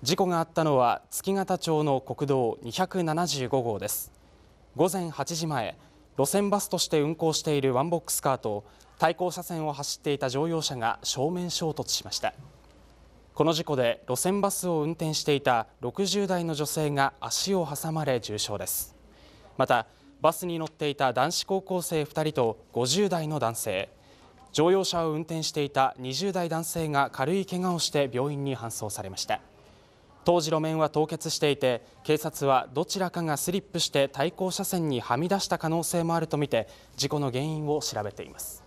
事故があったのは月形町の国道275号です午前8時前路線バスとして運行しているワンボックスカーと対向車線を走っていた乗用車が正面衝突しましたこの事故で路線バスを運転していた60代の女性が足を挟まれ重傷ですまたバスに乗っていた男子高校生2人と50代の男性乗用車を運転していた20代男性が軽い怪我をして病院に搬送されました当時路面は凍結していて警察はどちらかがスリップして対向車線にはみ出した可能性もあるとみて事故の原因を調べています。